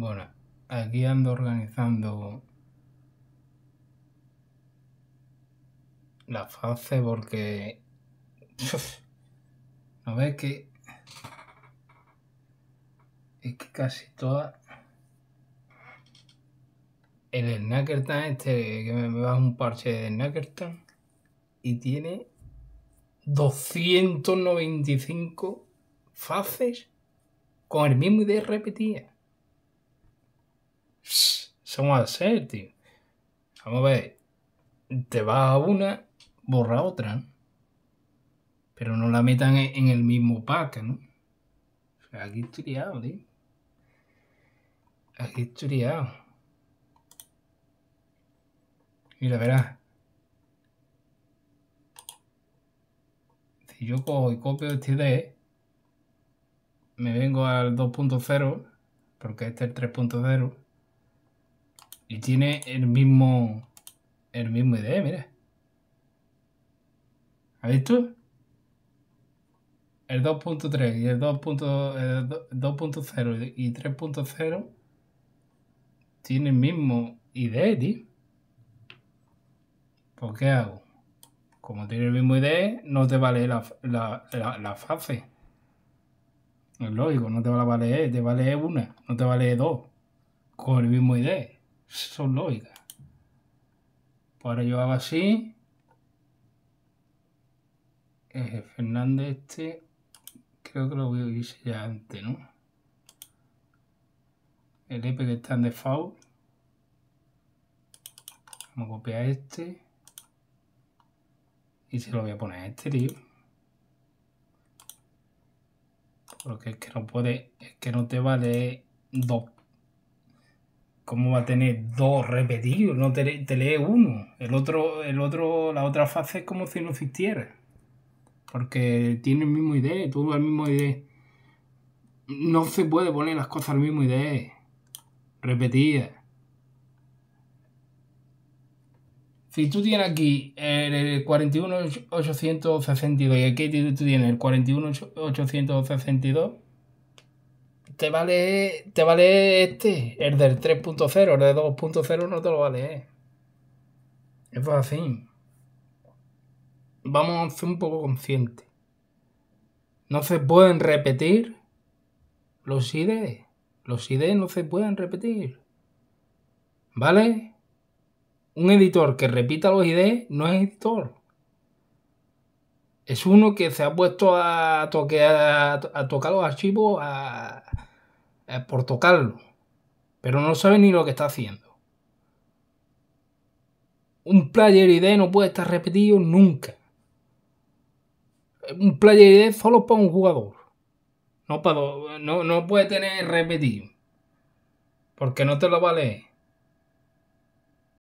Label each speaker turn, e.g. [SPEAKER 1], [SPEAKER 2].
[SPEAKER 1] Bueno, aquí ando organizando la fase porque... ¿No ves que...? Es que casi toda... El Snackertan este, que me, me un parche de SnackerTan y tiene 295 fases con el mismo ID repetida vamos a hacer, Vamos a ver. Te vas a una, borra otra. Pero no la metan en el mismo pack, ¿no? aquí estoy liado, Aquí estoy liado. Mira, verás. Si yo cojo y copio este D, me vengo al 2.0, porque este es el 3.0. Y tiene el mismo. El mismo ID, e, mira. ¿Has visto? El 2.3 y el 2.0 y 3.0 tiene el mismo ID, e, tío. ¿Por pues, qué hago? Como tiene el mismo ID, e, no te vale la, fase. Es lógico, no te vale, te vale una, no te vale dos. Con el mismo ID son Pues ahora yo hago así. Es Fernández este. Creo que lo voy a hice ya antes, ¿no? El EP que está en default. Vamos a copiar este. Y se lo voy a poner a este, tío. Porque es que no puede, es que no te vale dos ¿Cómo va a tener dos repetidos? No te, lee uno. El otro, el otro, la otra fase es como si no existiera. Porque tiene el mismo ID, todo el mismo ID. No se puede poner las cosas al mismo ID. Repetidas. Si tú tienes aquí el 41862 y aquí tú tienes el 41862, te vale, te vale este, el del 3.0, el de 2.0 no te lo vale. Eh. es así. Vamos a ser un poco conscientes. No se pueden repetir los IDs. E. Los IDs e no se pueden repetir. ¿Vale? Un editor que repita los IDs e no es editor. Es uno que se ha puesto a, toquear, a tocar los archivos a, eh, por tocarlo, pero no sabe ni lo que está haciendo. Un player ID no puede estar repetido nunca. Un player ID solo para un jugador. No, para, no, no puede tener repetido. Porque no te lo vale